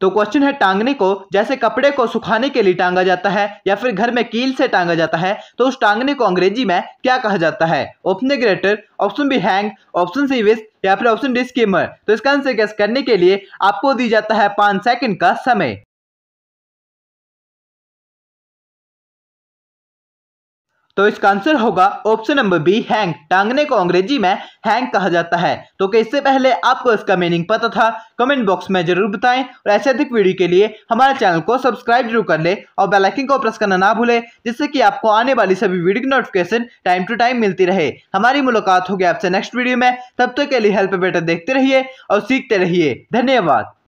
तो क्वेश्चन है टांगने को जैसे कपड़े को सुखाने के लिए टांगा जाता है या फिर घर में कील से टांगा जाता है तो उस टांगने को अंग्रेजी में क्या कहा जाता है option greater option B hang option C whist या फिर ऑप्शन डी स्कीमर तो इसका आंसर गैस करने के लिए आपको दी जाता है पांच सेकंड का समय तो इसका आंसर होगा ऑप्शन नंबर बी हैंग टांगने को अंग्रेजी में हैंग कहा जाता है तो क्या इससे पहले आपको इसका मीनिंग पता था कमेंट बॉक्स में जरूर बताएं और ऐसे अधिक वीडियो के लिए हमारे चैनल को सब्सक्राइब जरूर कर ले और बेलाइकिन को प्रेस करना ना भूलें जिससे कि आपको आने वाली सभी वीडियो की नोटिफिकेशन टाइम टू टाइम मिलती रहे हमारी मुलाकात होगी आपसे नेक्स्ट वीडियो में तब तक तो के लिए हेल्प बेटर देखते रहिए और सीखते रहिए धन्यवाद